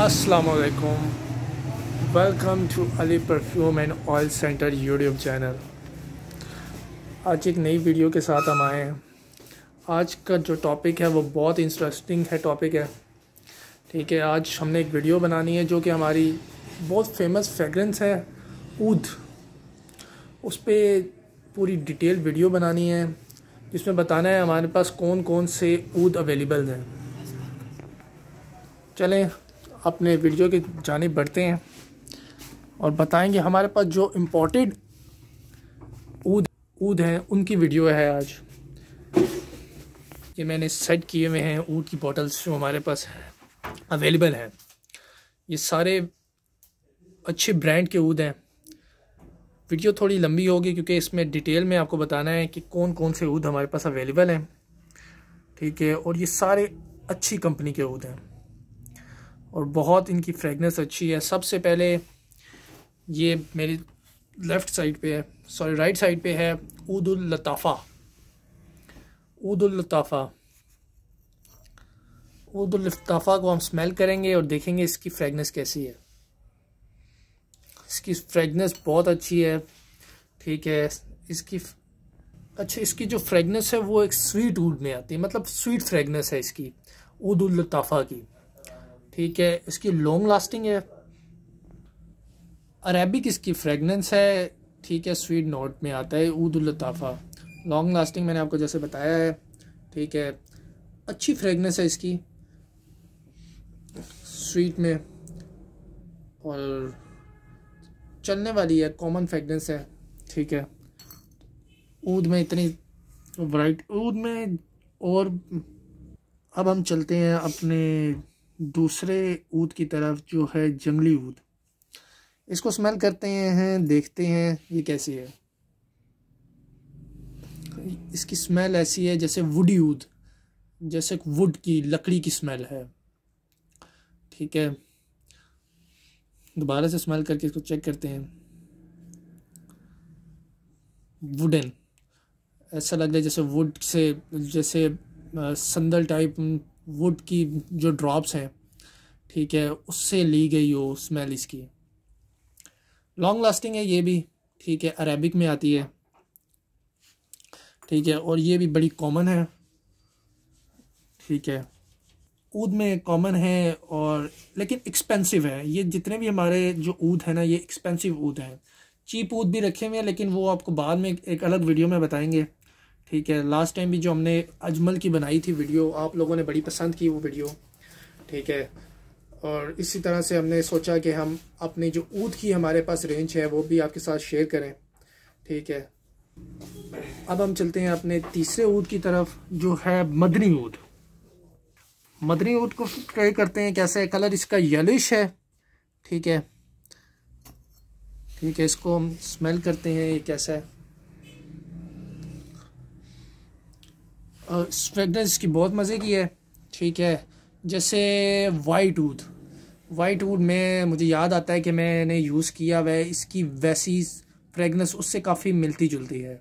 असलकुम welcome to Ali perfume and oil centre YouTube channel आज एक नई वीडियो के साथ हम आए हैं आज का जो टॉपिक है वो बहुत इंटरेस्टिंग है टॉपिक है ठीक है आज हमने एक वीडियो बनानी है जो कि हमारी बहुत फेमस फ्रेगरेंस है ऊद उस पर पूरी डिटेल वीडियो बनानी है जिसमें बताना है हमारे पास कौन कौन से ऊद अवेलेबल हैं चलें अपने वीडियो की जानब बढ़ते हैं और बताएंगे हमारे पास जो इम्पोर्टेड ऊद ऊद हैं उनकी वीडियो है आज ये मैंने सेट किए हुए हैं ऊद की बॉटल्स जो हमारे पास है अवेलेबल हैं ये सारे अच्छे ब्रांड के ऊद हैं वीडियो थोड़ी लंबी होगी क्योंकि इसमें डिटेल में आपको बताना है कि कौन कौन से ऊद हमारे पास अवेलेबल हैं ठीक है और ये सारे अच्छी कंपनी के ऊद हैं और बहुत इनकी फ्रेगनेंस अच्छी है सबसे पहले ये मेरी लेफ़्ट साइड पे है सॉरी राइट साइड पे है ऊदुल लताफ़ा ऊदुल लताफ़ा ऊदुल लताफ़ा को हम स्मेल करेंगे और देखेंगे इसकी फ्रेगनेंस कैसी है इसकी फ्रेगनेंस बहुत अच्छी है ठीक है इसकी अच्छा इसकी जो फ्रेगनेंस है वो एक स्वीट वूड में आती है मतलब स्वीट फ्रेगनेंस है इसकी ऊदुल लताफ़ा की ठीक है इसकी लॉन्ग लास्टिंग है अरेबिक इसकी फ्रेगनेंस है ठीक है स्वीट नोट में आता है ऊद लताफ़ा लॉन्ग लास्टिंग मैंने आपको जैसे बताया है ठीक है अच्छी फ्रेगनेंस है इसकी स्वीट में और चलने वाली है कॉमन फ्रेगनेंस है ठीक है ऊद में इतनी वाइट ऊद में और अब हम चलते हैं अपने दूसरे ऊद की तरफ जो है जंगली ऊद इसको स्मेल करते हैं देखते हैं ये कैसी है इसकी स्मेल ऐसी है जैसे वुडी ऊद जैसे वुड की लकड़ी की स्मेल है ठीक है दोबारा से स्मेल करके इसको चेक करते हैं वुडन ऐसा लग रहा है जैसे वुड से जैसे संदल टाइप वुड की जो ड्रॉप्स हैं ठीक है उससे ली गई हो स्मेल इसकी लॉन्ग लास्टिंग है ये भी ठीक है अरेबिक में आती है ठीक है और ये भी बड़ी कॉमन है ठीक है ऊद में कॉमन है और लेकिन एक्सपेंसिव है ये जितने भी हमारे जो ऊद है ना ये एक्सपेंसिव ऊद है चीप ऊद भी रखे हुए हैं लेकिन वो आपको बाद में एक अलग वीडियो में बताएंगे ठीक है लास्ट टाइम भी जो हमने अजमल की बनाई थी वीडियो आप लोगों ने बड़ी पसंद की वो वीडियो ठीक है और इसी तरह से हमने सोचा कि हम अपने जो ऊद की हमारे पास रेंज है वो भी आपके साथ शेयर करें ठीक है अब हम चलते हैं अपने तीसरे ऊद की तरफ जो है मदनी ऊद मदनी ऊद को ट्राई करते हैं कैसे कलर इसका येलिश है ठीक है ठीक है इसको हम स्मेल करते हैं ये कैसा है फ्रेगनेंस की बहुत मज़े की है ठीक है जैसे वाइट ऊद वाइट ऊड में मुझे याद आता है कि मैंने यूज़ किया वह इसकी वैसी फ्रेगनेंस उससे काफ़ी मिलती जुलती है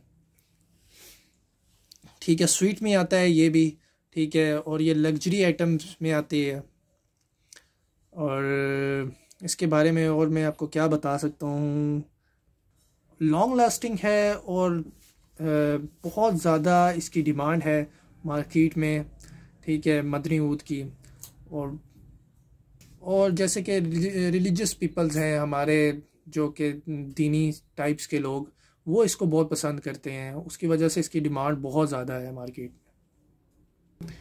ठीक है स्वीट में आता है ये भी ठीक है और ये लग्जरी आइटम्स में आती है और इसके बारे में और मैं आपको क्या बता सकता हूँ लॉन्ग लास्टिंग है और बहुत ज़्यादा इसकी डिमांड है मार्केट में ठीक है मदनी ऊद की और और जैसे कि रिलीजियस पीपल्स हैं हमारे जो कि दीनी टाइप्स के लोग वो इसको बहुत पसंद करते हैं उसकी वजह से इसकी डिमांड बहुत ज़्यादा है मार्केट में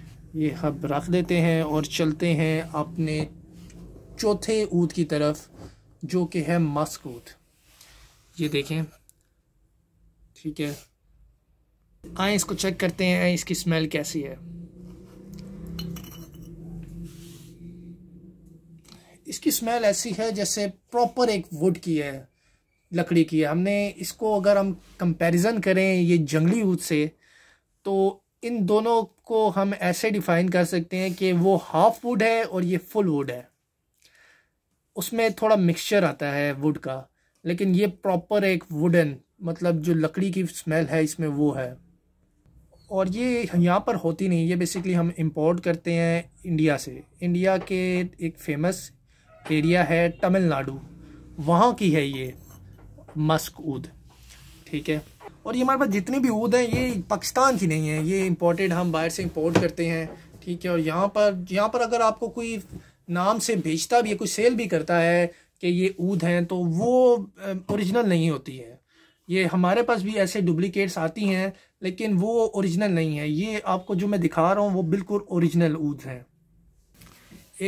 ये हम रख देते हैं और चलते हैं अपने चौथे ऊद की तरफ जो कि है मस्क ऊद ये देखें ठीक है आए इसको चेक करते हैं इसकी स्मेल कैसी है इसकी स्मेल ऐसी है जैसे प्रॉपर एक वुड की है लकड़ी की है हमने इसको अगर हम कंपैरिजन करें ये जंगली वुड से तो इन दोनों को हम ऐसे डिफाइन कर सकते हैं कि वो हाफ वुड है और ये फुल वुड है उसमें थोड़ा मिक्सचर आता है वुड का लेकिन ये प्रॉपर एक वुडन मतलब जो लकड़ी की स्मेल है इसमें वो है और ये यहाँ पर होती नहीं ये बेसिकली हम इंपोर्ट करते हैं इंडिया से इंडिया के एक फेमस एरिया है तमिलनाडु वहाँ की है ये मस्क ऊद ठीक है और ये हमारे पास जितनी भी ऊद हैं ये पाकिस्तान की नहीं है ये इम्पोर्टेड हम बाहर से इंपोर्ट करते हैं ठीक है और यहाँ पर यहाँ पर अगर आपको कोई नाम से भेजता भी है कोई सेल भी करता है कि ये ऊद हैं तो वो ओरिजिनल नहीं होती है ये हमारे पास भी ऐसे डुप्लीकेट्स आती हैं लेकिन वो ओरिजिनल नहीं है ये आपको जो मैं दिखा रहा हूँ वो बिल्कुल ओरिजिनल ऊद है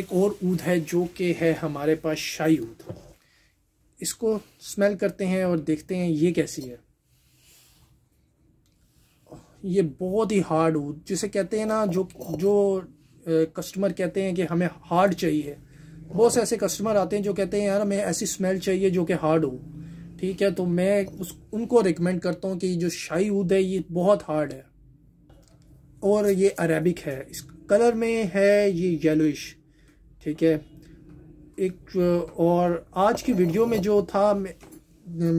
एक और ऊद है जो कि है हमारे पास शाही ऊद इसको स्मेल करते हैं और देखते हैं ये कैसी है ये बहुत ही हार्ड ऊद जिसे कहते हैं ना जो जो कस्टमर कहते हैं कि हमें हार्ड चाहिए बहुत से ऐसे कस्टमर आते हैं जो कहते हैं यार हमें ऐसी स्मेल चाहिए जो कि हार्ड हो ठीक है तो मैं उस उनको रिकमेंड करता हूँ कि जो शाही ऊद है ये बहुत हार्ड है और ये अरेबिक है इस कलर में है ये येलोइश ठीक है एक और आज की वीडियो में जो था मैं,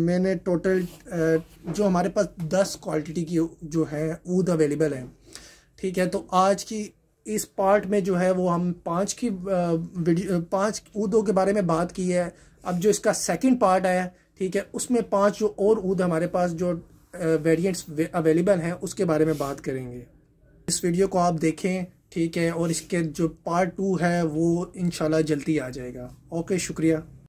मैंने टोटल जो हमारे पास दस क्वालिटी की जो है ऊद अवेलेबल है ठीक है तो आज की इस पार्ट में जो है वो हम पांच की वीडियो पांच ऊदों के बारे में बात की है अब जो इसका सेकंड पार्ट है ठीक है उसमें पांच जो और ऊद हमारे पास जो वेरिएंट्स अवेलेबल हैं उसके बारे में बात करेंगे इस वीडियो को आप देखें ठीक है और इसके जो पार्ट टू है वो इन जल्दी आ जाएगा ओके शुक्रिया